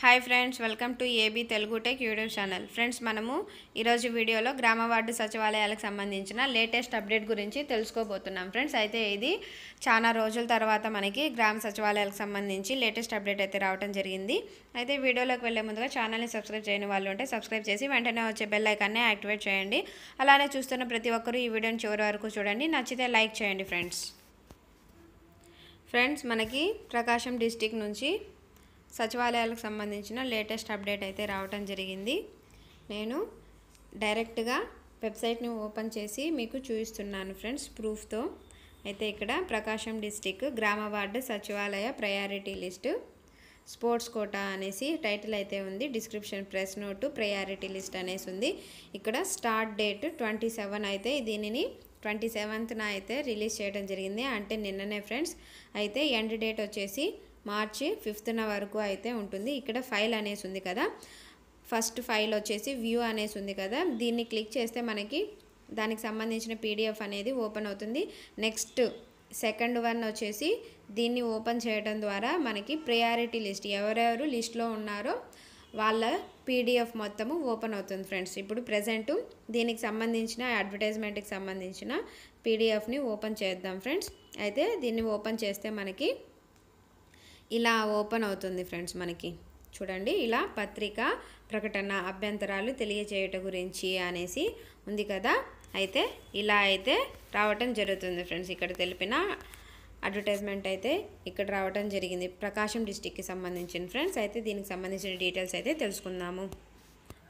hi friends welcome to AB Telugu tech YouTube channel friends మనము ఈరోజు వీడియోలో గ్రామ వార్డు సచివాలయాలకు సంబంధించిన లేటెస్ట్ అప్డేట్ గురించి తెలుసుకోబోతున్నాం ఫ్రెండ్స్ అయితే ఇది చాలా రోజుల తర్వాత మనకి గ్రామ సచివాలయాలకు సంబంధించి లేటెస్ట్ అప్డేట్ అయితే రావడం జరిగింది అయితే వీడియోలోకి వెళ్ళే ముందుగా ఛానల్ని సబ్స్క్రైబ్ చేయని వాళ్ళు ఉంటే సబ్స్క్రైబ్ చేసి వెంటనే వచ్చే బెల్ ఐకాన్ని యాక్టివేట్ చేయండి అలానే చూస్తున్న ప్రతి ఒక్కరూ ఈ వీడియోని చివరి వరకు చూడండి నచ్చితే లైక్ చేయండి ఫ్రెండ్స్ ఫ్రెండ్స్ మనకి ప్రకాశం డిస్టిక్ నుంచి సచివాలయాలకు సంబంధించిన లేటెస్ట్ అప్డేట్ అయితే రావటం జరిగింది నేను డైరెక్ట్గా వెబ్సైట్ని ఓపెన్ చేసి మీకు చూపిస్తున్నాను ఫ్రెండ్స్ ప్రూఫ్తో అయితే ఇక్కడ ప్రకాశం డిస్టిక్ గ్రామ వార్డు సచివాలయ ప్రయారిటీ లిస్టు స్పోర్ట్స్ కోటా అనేసి టైటిల్ అయితే ఉంది description press note priority list అనేసి ఉంది ఇక్కడ స్టార్ట్ డేట్ ట్వంటీ సెవెన్ అయితే దీనిని ట్వంటీ సెవెంత్న అయితే రిలీజ్ చేయడం జరిగింది అంటే నిన్ననే ఫ్రెండ్స్ అయితే ఎండ్ డేట్ వచ్చేసి మార్చి ఫిఫ్త్న వరకు అయితే ఉంటుంది ఇక్కడ ఫైల్ అనేసి ఉంది కదా ఫస్ట్ ఫైల్ వచ్చేసి వ్యూ అనేసి ఉంది కదా దీన్ని క్లిక్ చేస్తే మనకి దానికి సంబంధించిన పీడిఎఫ్ అనేది ఓపెన్ అవుతుంది నెక్స్ట్ సెకండ్ వన్ వచ్చేసి దీన్ని ఓపెన్ చేయడం ద్వారా మనకి ప్రయారిటీ లిస్ట్ ఎవరెవరు లిస్ట్లో ఉన్నారో వాళ్ళ పీడిఎఫ్ మొత్తము ఓపెన్ అవుతుంది ఫ్రెండ్స్ ఇప్పుడు ప్రజెంటు దీనికి సంబంధించిన అడ్వర్టైజ్మెంట్కి సంబంధించిన పీడిఎఫ్ని ఓపెన్ చేద్దాం ఫ్రెండ్స్ అయితే దీన్ని ఓపెన్ చేస్తే మనకి ఇలా ఓపెన్ అవుతుంది ఫ్రెండ్స్ మనకి చూడండి ఇలా పత్రిక ప్రకటన అభ్యంతరాలు తెలియజేయట గురించి అనేసి ఉంది కదా అయితే ఇలా అయితే రావటం జరుగుతుంది ఫ్రెండ్స్ ఇక్కడ తెలిపిన అడ్వర్టైజ్మెంట్ అయితే ఇక్కడ రావటం జరిగింది ప్రకాశం డిస్టిక్కి సంబంధించిన ఫ్రెండ్స్ అయితే దీనికి సంబంధించిన డీటెయిల్స్ అయితే తెలుసుకుందాము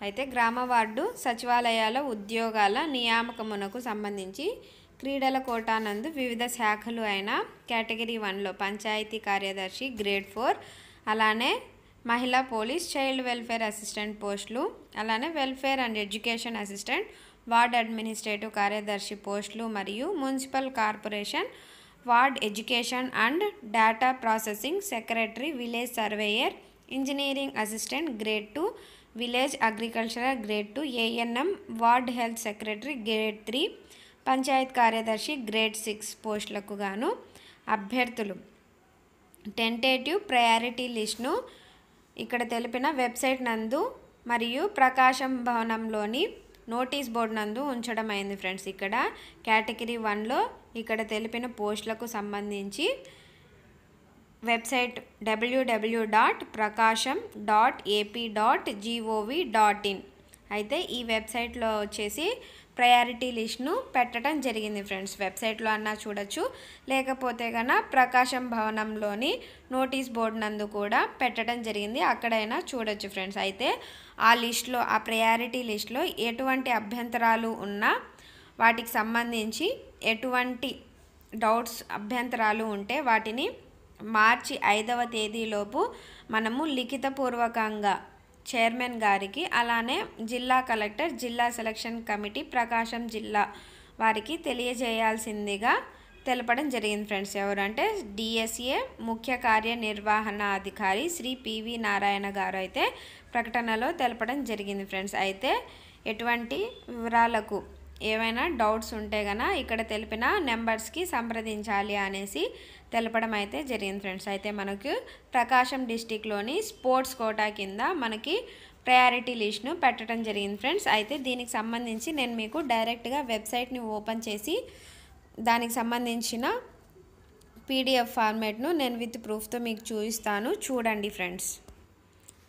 అయితే గ్రామ వార్డు సచివాలయాల ఉద్యోగాల నియామకమునకు సంబంధించి క్రీడల కోటా నందు వివిధ శాఖలు అయిన కేటగిరీ వన్లో పంచాయతీ కార్యదర్శి గ్రేడ్ ఫోర్ అలానే మహిళా పోలీస్ చైల్డ్ వెల్ఫేర్ అసిస్టెంట్ పోస్టులు అలానే welfare and education assistant ward administrative కార్యదర్శి పోస్టులు మరియు municipal corporation ward education and data processing secretary village surveyor engineering assistant grade two village agricultural grade two ANM ward health secretary grade three panchayat కార్యదర్శి grade six పోస్టులకు గాను అభ్యర్థులు tentative priority లిస్ట్ను ఇక్కడ తెలిపిన website నందు మరియు ప్రకాశం భవనంలోని నోటీస్ బోర్డు నందు ఉంచడం అయింది ఫ్రెండ్స్ ఇక్కడ కేటగిరీ వన్లో ఇక్కడ తెలిపిన పోస్టులకు సంబంధించి website WW dot Prakasam dot AP dot GOV dot in అయితే ఈ వెబ్సైట్లో వచ్చేసి ప్రయారిటీ లిస్ట్ను పెట్టడం జరిగింది ఫ్రెండ్స్ వెబ్సైట్లో అన్నా చూడొచ్చు లేకపోతే కన్నా ప్రకాశం భవనంలోని నోటీస్ బోర్డు నందు కూడా పెట్టడం జరిగింది అక్కడైనా చూడొచ్చు ఫ్రెండ్స్ అయితే ఆ లిస్ట్లో ఆ ప్రయారిటీ లిస్ట్లో ఎటువంటి అభ్యంతరాలు ఉన్నా వాటికి సంబంధించి ఎటువంటి డౌట్స్ అభ్యంతరాలు ఉంటే వాటిని మార్చి ఐదవ తేదీలోపు మనము లిఖితపూర్వకంగా చైర్మన్ గారికి అలానే జిల్లా కలెక్టర్ జిల్లా సెలక్షన్ కమిటీ ప్రకాశం జిల్లా వారికి తెలియజేయాల్సిందిగా తెలపడం జరిగింది ఫ్రెండ్స్ ఎవరంటే డిఎస్ఏ ముఖ్య అధికారి శ్రీ పివి నారాయణ గారు అయితే ప్రకటనలో తెలపడం జరిగింది ఫ్రెండ్స్ అయితే ఎటువంటి వివరాలకు ఏవైనా డౌట్స్ ఉంటే గన ఇక్కడ తెలిపిన నెంబర్స్కి సంప్రదించాలి అనేసి తెలపడం అయితే జరిగింది ఫ్రెండ్స్ అయితే మనకు ప్రకాశం డిస్టిక్లోని స్పోర్ట్స్ కోటా కింద మనకి ప్రయారిటీ లిస్ట్ను పెట్టడం జరిగింది ఫ్రెండ్స్ అయితే దీనికి సంబంధించి నేను మీకు డైరెక్ట్గా వెబ్సైట్ని ఓపెన్ చేసి దానికి సంబంధించిన పీడిఎఫ్ ఫార్మేట్ను నేను విత్ ప్రూఫ్తో మీకు చూపిస్తాను చూడండి ఫ్రెండ్స్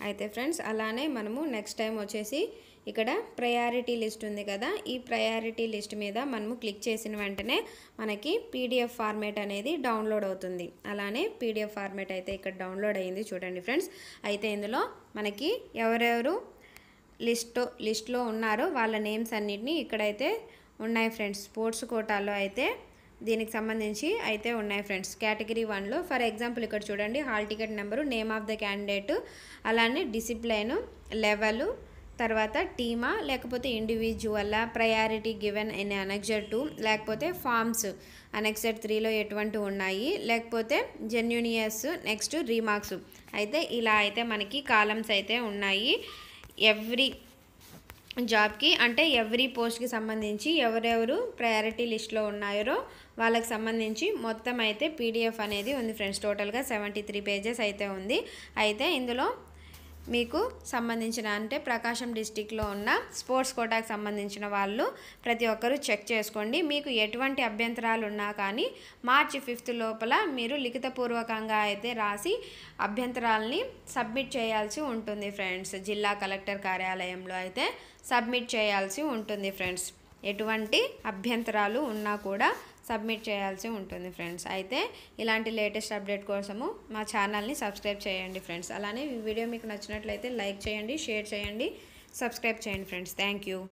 అయితే ఫ్రెండ్స్ అలానే మనము నెక్స్ట్ టైం వచ్చేసి ఇక్కడ ప్రయారిటీ లిస్ట్ ఉంది కదా ఈ ప్రయారిటీ లిస్ట్ మీద మనము క్లిక్ చేసిన వెంటనే మనకి పీడిఎఫ్ ఫార్మేట్ అనేది డౌన్లోడ్ అవుతుంది అలానే పీడిఎఫ్ ఫార్మేట్ అయితే ఇక్కడ డౌన్లోడ్ అయింది చూడండి ఫ్రెండ్స్ అయితే ఇందులో మనకి ఎవరెవరు లిస్ట్ లిస్ట్లో ఉన్నారో వాళ్ళ నేమ్స్ అన్నిటినీ ఇక్కడైతే ఉన్నాయి ఫ్రెండ్స్ స్పోర్ట్స్ కోటాలో అయితే దీనికి సంబంధించి అయితే ఉన్నాయి ఫ్రెండ్స్ కేటగిరీ వన్లో ఫర్ ఎగ్జాంపుల్ ఇక్కడ చూడండి hall ticket number name of the candidate అలానే డిసిప్లైన్ లెవెలు తర్వాత టీమా లేకపోతే ఇండివిజువల్లా priority given in annexure two లేకపోతే ఫామ్స్ అనెక్జర్ త్రీలో ఎటువంటి ఉన్నాయి లేకపోతే జెన్యునియస్ నెక్స్ట్ రీమార్క్స్ అయితే ఇలా అయితే మనకి కాలమ్స్ అయితే ఉన్నాయి ఎవ్రీ జాబ్కి అంటే ఎవ్రీ పోస్ట్కి సంబంధించి ఎవరెవరు ప్రయారిటీ లిస్ట్లో ఉన్నాయో వాళ్ళకి సంబంధించి మొత్తం అయితే పీడిఎఫ్ అనేది ఉంది ఫ్రెండ్స్ టోటల్గా సెవెంటీ త్రీ పేజెస్ అయితే ఉంది అయితే ఇందులో మీకు సంబంధించిన అంటే ప్రకాశం డిస్టిక్లో ఉన్న స్పోర్ట్స్ కోటాకు సంబంధించిన వాళ్ళు ప్రతి ఒక్కరూ చెక్ చేసుకోండి మీకు ఎటువంటి అభ్యంతరాలు ఉన్నా కానీ మార్చి ఫిఫ్త్ లోపల మీరు లిఖితపూర్వకంగా అయితే రాసి అభ్యంతరాలని సబ్మిట్ చేయాల్సి ఉంటుంది ఫ్రెండ్స్ జిల్లా కలెక్టర్ కార్యాలయంలో అయితే సబ్మిట్ చేయాల్సి ఉంటుంది ఫ్రెండ్స్ ఎటువంటి అభ్యంతరాలు ఉన్నా కూడా సబ్మిట్ చేయాల్సి ఉంటుంది ఫ్రెండ్స్ అయితే ఇలాంటి లేటెస్ట్ అప్డేట్ కోసము మా ఛానల్ని సబ్స్క్రైబ్ చేయండి ఫ్రెండ్స్ అలానే ఈ వీడియో మీకు నచ్చినట్లయితే లైక్ చేయండి షేర్ చేయండి సబ్స్క్రైబ్ చేయండి ఫ్రెండ్స్ థ్యాంక్